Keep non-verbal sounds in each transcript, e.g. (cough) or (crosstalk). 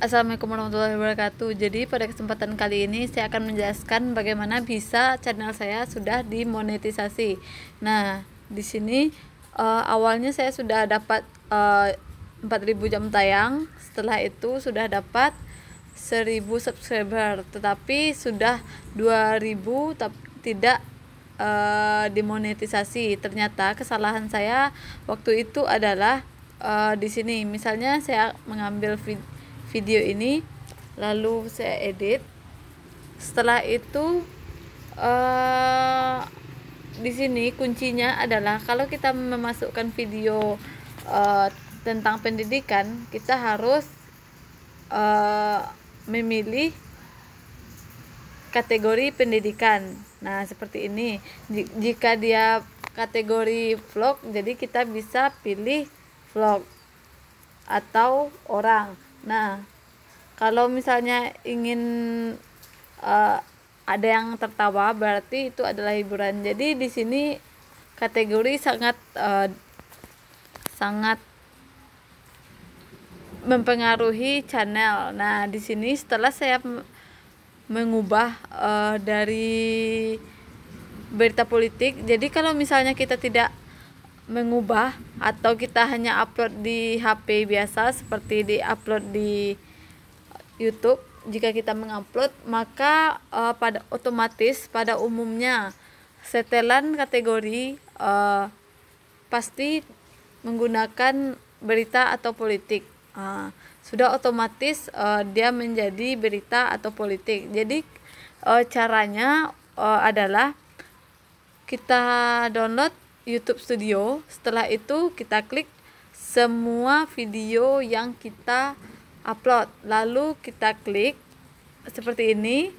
Assalamualaikum warahmatullahi wabarakatuh. Jadi pada kesempatan kali ini saya akan menjelaskan bagaimana bisa channel saya sudah dimonetisasi. Nah, di sini uh, awalnya saya sudah dapat uh, eh, 4000 jam tayang. Setelah itu sudah dapat 1000 subscriber, tetapi sudah 2000 tapi tidak uh, dimonetisasi. Ternyata kesalahan saya waktu itu adalah uh, di sini. Misalnya saya mengambil video video ini lalu saya edit setelah itu uh, di sini kuncinya adalah kalau kita memasukkan video uh, tentang pendidikan kita harus uh, memilih kategori pendidikan nah seperti ini jika dia kategori vlog jadi kita bisa pilih vlog atau orang Nah, kalau misalnya ingin uh, ada yang tertawa berarti itu adalah hiburan. Jadi di sini kategori sangat uh, sangat mempengaruhi channel. Nah, di sini setelah saya mengubah uh, dari berita politik. Jadi kalau misalnya kita tidak mengubah atau kita hanya upload di HP biasa seperti di upload di YouTube jika kita mengupload maka uh, pada otomatis pada umumnya setelan kategori uh, pasti menggunakan berita atau politik uh, sudah otomatis uh, dia menjadi berita atau politik jadi uh, caranya uh, adalah kita download YouTube Studio. Setelah itu kita klik semua video yang kita upload. Lalu kita klik seperti ini.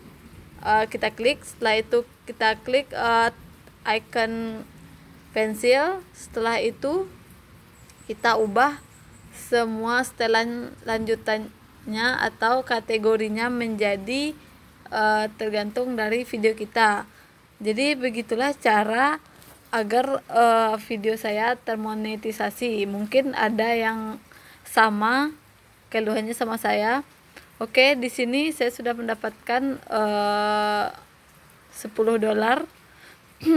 Uh, kita klik. Setelah itu kita klik uh, icon pensil. Setelah itu kita ubah semua setelan lanjutannya atau kategorinya menjadi uh, tergantung dari video kita. Jadi begitulah cara agar uh, video saya termonetisasi mungkin ada yang sama keluhannya sama saya oke di sini saya sudah mendapatkan eh, uh, 10 dolar (clears throat)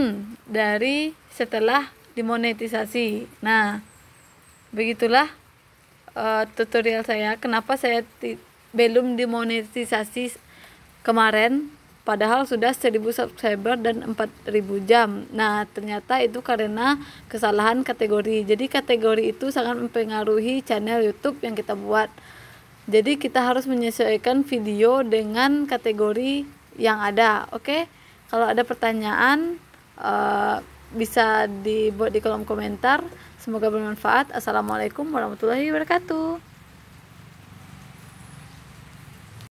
dari setelah dimonetisasi nah begitulah uh, tutorial saya kenapa saya belum dimonetisasi kemarin padahal sudah 1000 subscriber dan 4000 jam. Nah, ternyata itu karena kesalahan kategori. Jadi kategori itu sangat mempengaruhi channel YouTube yang kita buat. Jadi kita harus menyesuaikan video dengan kategori yang ada, oke? Okay? Kalau ada pertanyaan uh, bisa dibuat di kolom komentar. Semoga bermanfaat. Assalamualaikum warahmatullahi wabarakatuh.